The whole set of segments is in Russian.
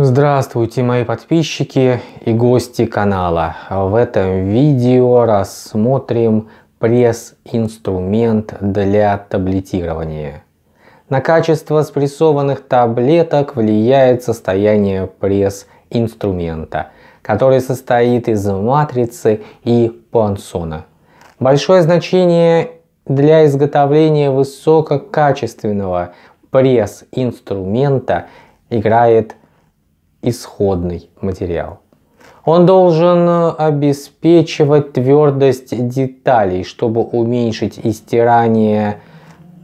Здравствуйте, мои подписчики и гости канала. В этом видео рассмотрим пресс-инструмент для таблетирования. На качество спрессованных таблеток влияет состояние пресс-инструмента, который состоит из матрицы и пансона. Большое значение для изготовления высококачественного пресс-инструмента играет исходный материал. Он должен э, обеспечивать твердость деталей, чтобы уменьшить истирание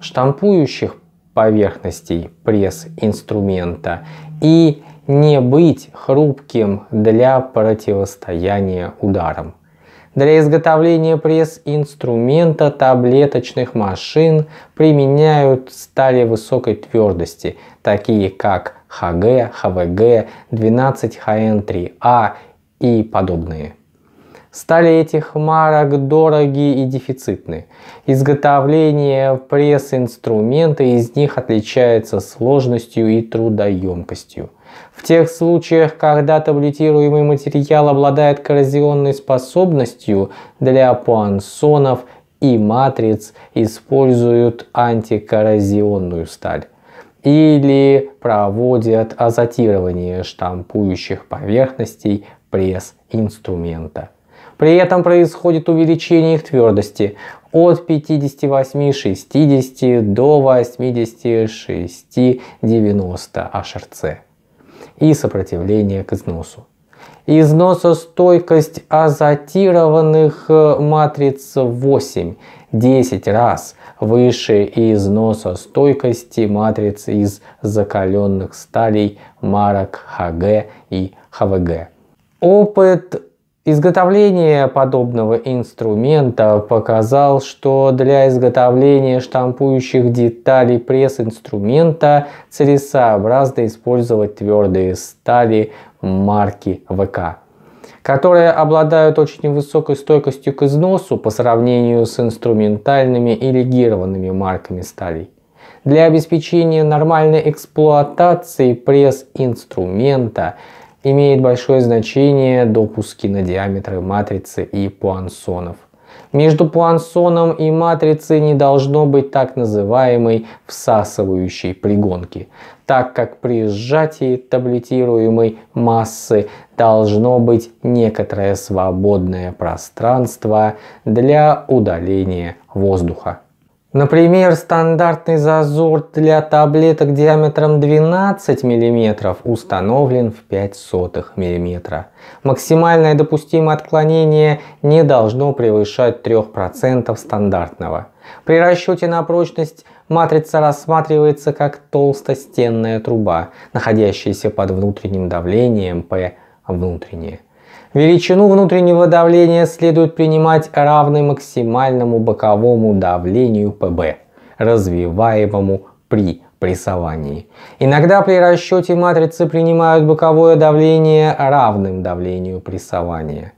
штампующих поверхностей пресс-инструмента и не быть хрупким для противостояния ударам. Для изготовления пресс-инструмента таблеточных машин применяют стали высокой твердости, такие как HG, HVG, 12HN3A и подобные. Стали этих марок дороги и дефицитны. Изготовление пресс-инструмента из них отличается сложностью и трудоемкостью. В тех случаях, когда таблетируемый материал обладает коррозионной способностью, для пуансонов и матриц используют антикоррозионную сталь или проводят азотирование штампующих поверхностей пресс-инструмента. При этом происходит увеличение их твердости от 58-60 до 86-90 HRC и сопротивление к износу износостойкость азотированных э, матриц 8, 10 раз выше износостойкости матриц из закаленных сталей марок ХГ и ХВГ. Опыт изготовления подобного инструмента показал, что для изготовления штампующих деталей пресс-инструмента целесообразно использовать твердые стали марки ВК, которые обладают очень высокой стойкостью к износу по сравнению с инструментальными и легированными марками сталей. Для обеспечения нормальной эксплуатации пресс-инструмента имеет большое значение допуски на диаметры матрицы и пуансонов. Между Пуансоном и матрицей не должно быть так называемой всасывающей пригонки, так как при сжатии таблетируемой массы должно быть некоторое свободное пространство для удаления воздуха. Например, стандартный зазор для таблеток диаметром 12 мм установлен в 0,05 мм. Максимальное допустимое отклонение не должно превышать 3% стандартного. При расчете на прочность матрица рассматривается как толстостенная труба, находящаяся под внутренним давлением P внутреннее. Величину внутреннего давления следует принимать равной максимальному боковому давлению ПБ, развиваемому при прессовании. Иногда при расчете матрицы принимают боковое давление равным давлению прессования.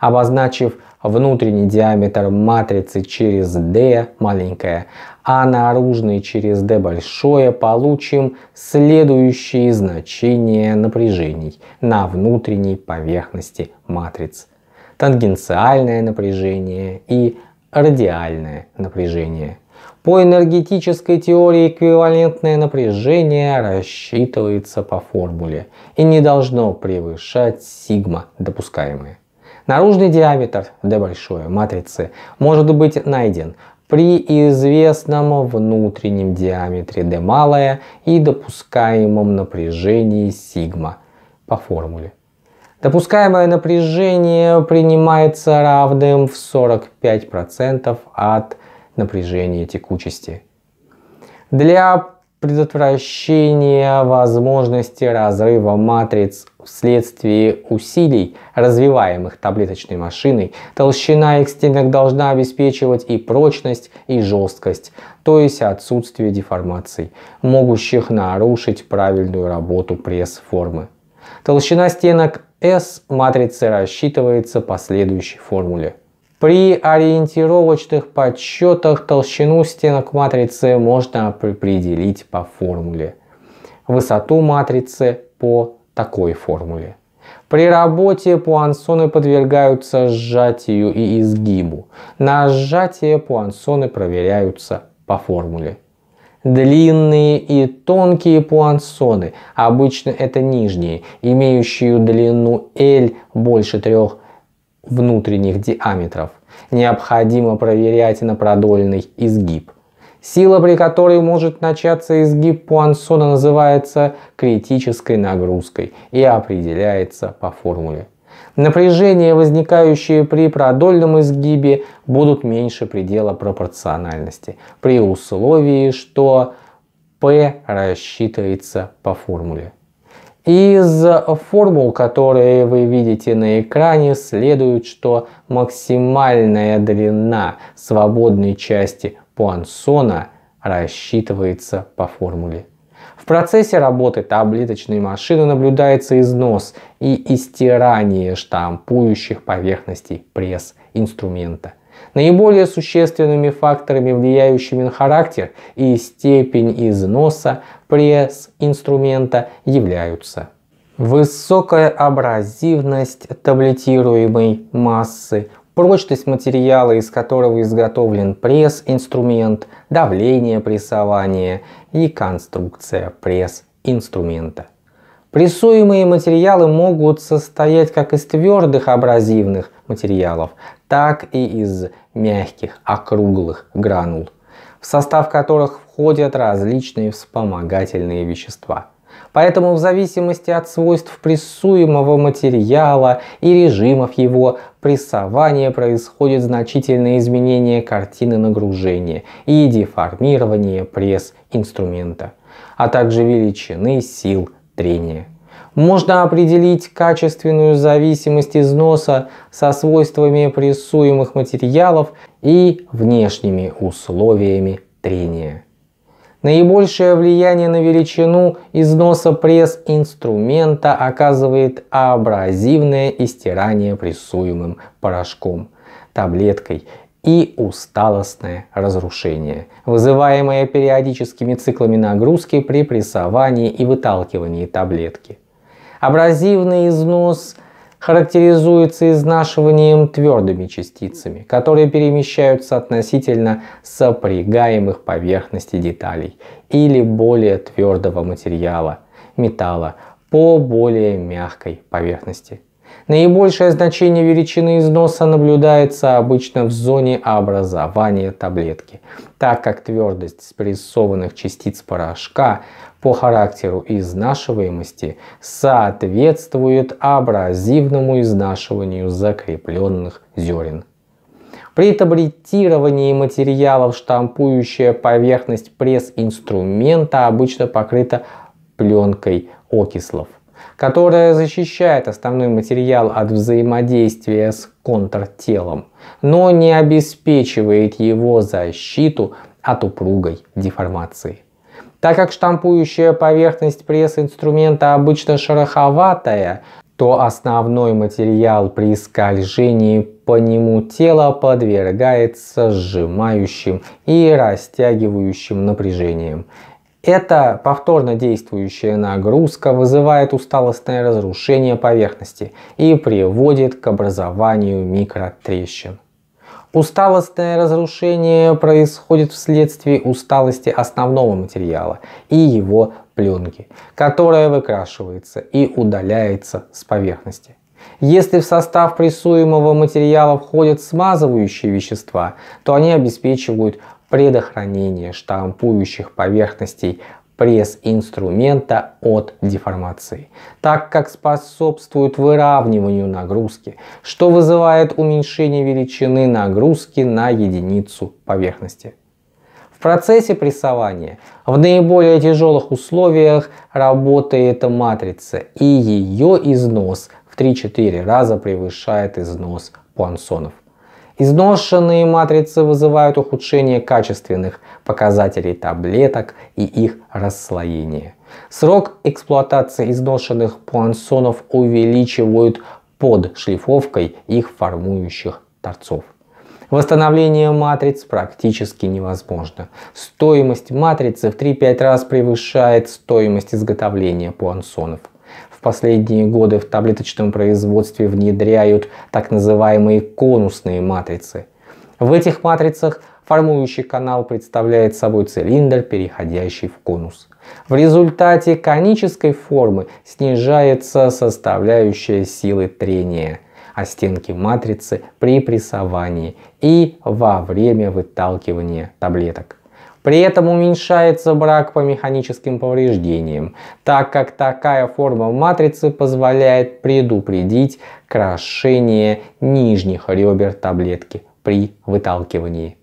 Обозначив внутренний диаметр матрицы через D маленькое, а наружный через D большое, получим следующие значения напряжений на внутренней поверхности матриц. Тангенциальное напряжение и радиальное напряжение. По энергетической теории эквивалентное напряжение рассчитывается по формуле и не должно превышать сигма допускаемое. Наружный диаметр D большой матрицы может быть найден при известном внутреннем диаметре D малое и допускаемом напряжении сигма по формуле. Допускаемое напряжение принимается равным в 45% от напряжения текучести. Для предотвращение возможности разрыва матриц вследствие усилий, развиваемых таблеточной машиной, толщина их стенок должна обеспечивать и прочность, и жесткость, то есть отсутствие деформаций, могущих нарушить правильную работу пресс-формы. Толщина стенок S матрицы рассчитывается по следующей формуле – при ориентировочных подсчетах толщину стенок матрицы можно определить по формуле. Высоту матрицы по такой формуле. При работе пуансоны подвергаются сжатию и изгибу. На сжатие пуансоны проверяются по формуле. Длинные и тонкие пуансоны, обычно это нижние, имеющие длину L больше 3 внутренних диаметров. Необходимо проверять на продольный изгиб. Сила, при которой может начаться изгиб Пуансона, называется критической нагрузкой и определяется по формуле. Напряжения, возникающие при продольном изгибе, будут меньше предела пропорциональности, при условии, что P рассчитывается по формуле. Из формул, которые вы видите на экране, следует, что максимальная длина свободной части Пуансона рассчитывается по формуле. В процессе работы таблеточной машины наблюдается износ и истирание штампующих поверхностей пресс инструмента. Наиболее существенными факторами, влияющими на характер и степень износа пресс-инструмента являются высокая абразивность таблетируемой массы, прочность материала, из которого изготовлен пресс-инструмент, давление прессования и конструкция пресс-инструмента. Прессуемые материалы могут состоять как из твердых абразивных материалов, так и из мягких округлых гранул, в состав которых входят различные вспомогательные вещества. Поэтому в зависимости от свойств прессуемого материала и режимов его прессования происходит значительное изменение картины нагружения и деформирование пресс-инструмента, а также величины сил трения. Можно определить качественную зависимость износа со свойствами прессуемых материалов и внешними условиями трения. Наибольшее влияние на величину износа пресс инструмента оказывает абразивное истирание прессуемым порошком, таблеткой и усталостное разрушение, вызываемое периодическими циклами нагрузки при прессовании и выталкивании таблетки. Абразивный износ характеризуется изнашиванием твердыми частицами, которые перемещаются относительно сопрягаемых поверхностей деталей или более твердого материала, металла, по более мягкой поверхности. Наибольшее значение величины износа наблюдается обычно в зоне образования таблетки, так как твердость спрессованных частиц порошка по характеру изнашиваемости соответствует абразивному изнашиванию закрепленных зерен. При табретировании материалов штампующая поверхность пресс-инструмента обычно покрыта пленкой окислов – которая защищает основной материал от взаимодействия с контртелом, но не обеспечивает его защиту от упругой деформации. Так как штампующая поверхность пресс-инструмента обычно шероховатая, то основной материал при скольжении по нему тело подвергается сжимающим и растягивающим напряжениям. Эта повторно действующая нагрузка вызывает усталостное разрушение поверхности и приводит к образованию микротрещин. Усталостное разрушение происходит вследствие усталости основного материала и его пленки, которая выкрашивается и удаляется с поверхности. Если в состав прессуемого материала входят смазывающие вещества, то они обеспечивают предохранение штампующих поверхностей пресс-инструмента от деформации, так как способствует выравниванию нагрузки, что вызывает уменьшение величины нагрузки на единицу поверхности. В процессе прессования в наиболее тяжелых условиях работает матрица, и ее износ в 3-4 раза превышает износ пуансонов. Изношенные матрицы вызывают ухудшение качественных показателей таблеток и их расслоение. Срок эксплуатации изношенных пуансонов увеличивают под шлифовкой их формующих торцов. Восстановление матриц практически невозможно. Стоимость матрицы в 3-5 раз превышает стоимость изготовления пуансонов последние годы в таблеточном производстве внедряют так называемые конусные матрицы. В этих матрицах формующий канал представляет собой цилиндр, переходящий в конус. В результате конической формы снижается составляющая силы трения о а стенки матрицы при прессовании и во время выталкивания таблеток. При этом уменьшается брак по механическим повреждениям, так как такая форма матрицы позволяет предупредить крошение нижних ребер таблетки при выталкивании.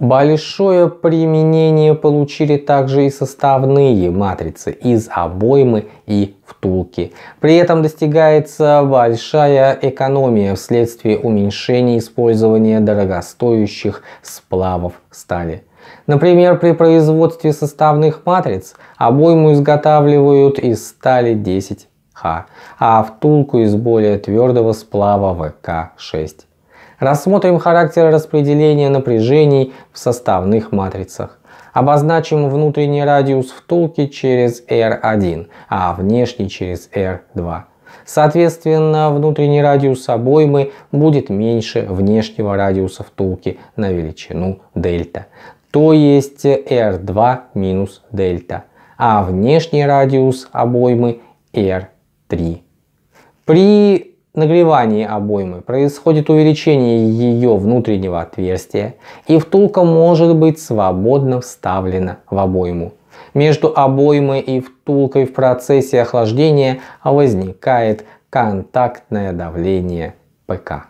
Большое применение получили также и составные матрицы из обоймы и втулки. При этом достигается большая экономия вследствие уменьшения использования дорогостоящих сплавов стали. Например, при производстве составных матриц обойму изготавливают из стали 10Х, а втулку из более твердого сплава ВК6. Рассмотрим характер распределения напряжений в составных матрицах. Обозначим внутренний радиус втулки через R1, а внешний через R2. Соответственно, внутренний радиус обоймы будет меньше внешнего радиуса втулки на величину дельта то есть R2 минус дельта, а внешний радиус обоймы R3. При нагревании обоймы происходит увеличение ее внутреннего отверстия и втулка может быть свободно вставлена в обойму. Между обоймой и втулкой в процессе охлаждения возникает контактное давление ПК.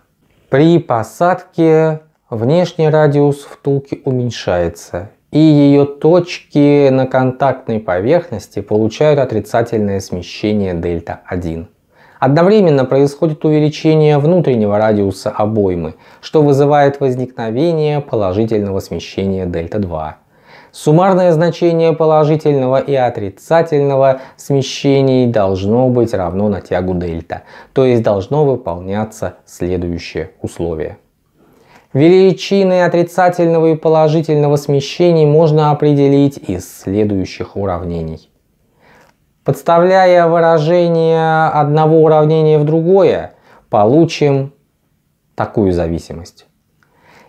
При посадке внешний радиус втулки уменьшается, и ее точки на контактной поверхности получают отрицательное смещение дельта 1. Одновременно происходит увеличение внутреннего радиуса обоймы, что вызывает возникновение положительного смещения дельта 2. Суммарное значение положительного и отрицательного смещений должно быть равно натягу дельта, то есть должно выполняться следующее условие. Величины отрицательного и положительного смещений можно определить из следующих уравнений. Подставляя выражение одного уравнения в другое, получим такую зависимость.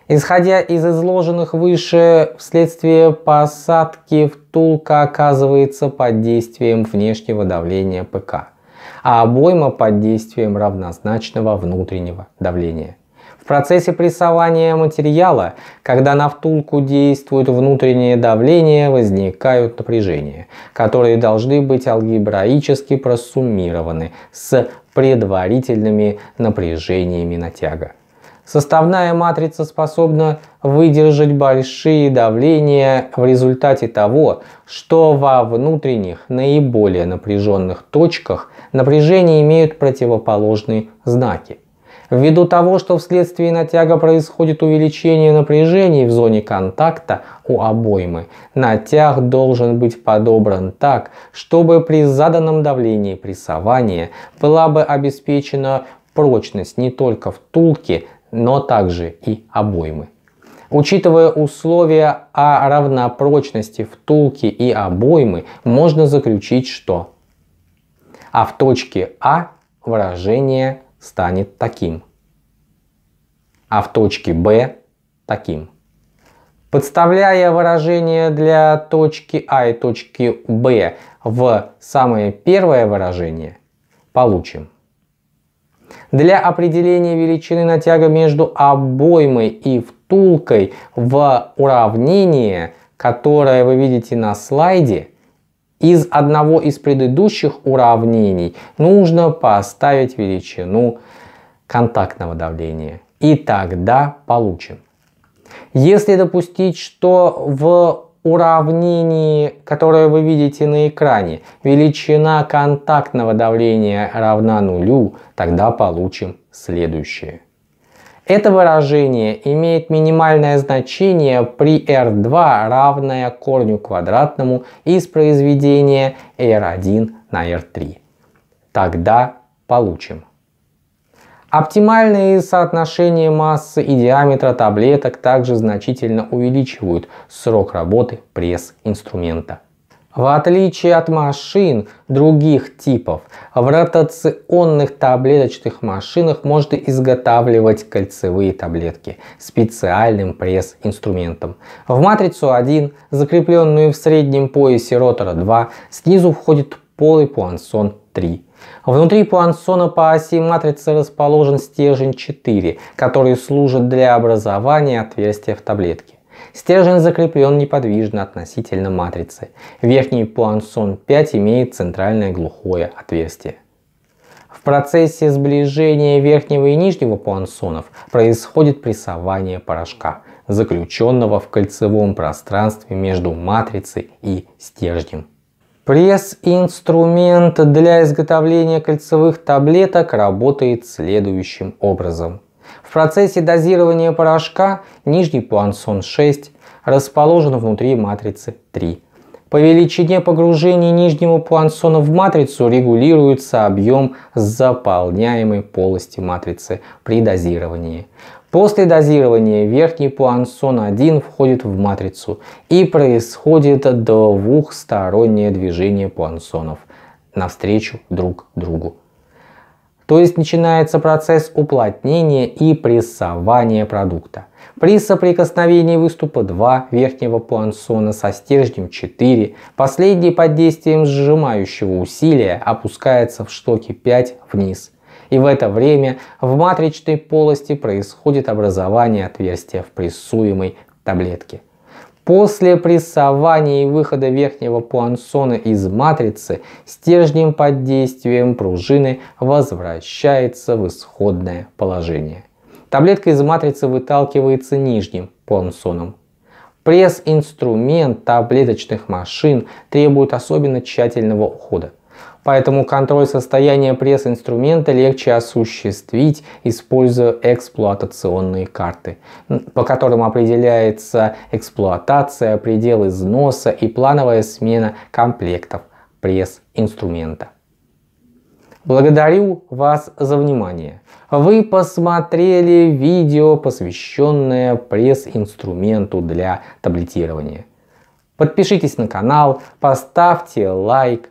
Исходя из изложенных выше, вследствие посадки втулка оказывается под действием внешнего давления ПК, а обойма под действием равнозначного внутреннего давления. В процессе прессования материала, когда на втулку действует внутреннее давление, возникают напряжения, которые должны быть алгебраически просуммированы с предварительными напряжениями натяга. Составная матрица способна выдержать большие давления в результате того, что во внутренних, наиболее напряженных точках напряжения имеют противоположные знаки. Ввиду того, что вследствие натяга происходит увеличение напряжений в зоне контакта у обоймы, натяг должен быть подобран так, чтобы при заданном давлении прессования была бы обеспечена прочность не только втулки, но также и обоймы. Учитывая условия о равнопрочности втулки и обоймы, можно заключить, что а в точке А выражение станет таким, а в точке B таким. Подставляя выражение для точки А и точки Б в самое первое выражение, получим. Для определения величины натяга между обоймой и втулкой в уравнение, которое вы видите на слайде, из одного из предыдущих уравнений нужно поставить величину контактного давления. И тогда получим. Если допустить, что в уравнении, которое вы видите на экране, величина контактного давления равна нулю, тогда получим следующее. Это выражение имеет минимальное значение при r2 равное корню квадратному из произведения r1 на r3. Тогда получим. Оптимальные соотношения массы и диаметра таблеток также значительно увеличивают срок работы пресс-инструмента. В отличие от машин других типов, в ротационных таблеточных машинах можно изготавливать кольцевые таблетки специальным пресс-инструментом. В матрицу 1, закрепленную в среднем поясе ротора 2, снизу входит полый пуансон 3. Внутри пуансона по оси матрицы расположен стержень 4, который служит для образования отверстия в таблетке. Стержень закреплен неподвижно относительно матрицы. Верхний пуансон 5 имеет центральное глухое отверстие. В процессе сближения верхнего и нижнего пуансонов происходит прессование порошка, заключенного в кольцевом пространстве между матрицей и стержнем. Пресс-инструмент для изготовления кольцевых таблеток работает следующим образом процессе дозирования порошка нижний Пуансон-6 расположен внутри матрицы 3. По величине погружения нижнего Пуансона в матрицу регулируется объем заполняемой полости матрицы при дозировании. После дозирования верхний Пуансон-1 входит в матрицу и происходит двухстороннее движение Пуансонов навстречу друг другу. То есть начинается процесс уплотнения и прессования продукта. При соприкосновении выступа 2 верхнего пуансона со стержнем 4, последний под действием сжимающего усилия опускается в штоке 5 вниз. И в это время в матричной полости происходит образование отверстия в прессуемой таблетке. После прессования и выхода верхнего пуансона из матрицы стержнем под действием пружины возвращается в исходное положение. Таблетка из матрицы выталкивается нижним пуансоном. Пресс-инструмент таблеточных машин требует особенно тщательного ухода. Поэтому контроль состояния пресс-инструмента легче осуществить, используя эксплуатационные карты, по которым определяется эксплуатация, предел износа и плановая смена комплектов пресс-инструмента. Благодарю вас за внимание. Вы посмотрели видео, посвященное пресс-инструменту для таблетирования. Подпишитесь на канал, поставьте лайк,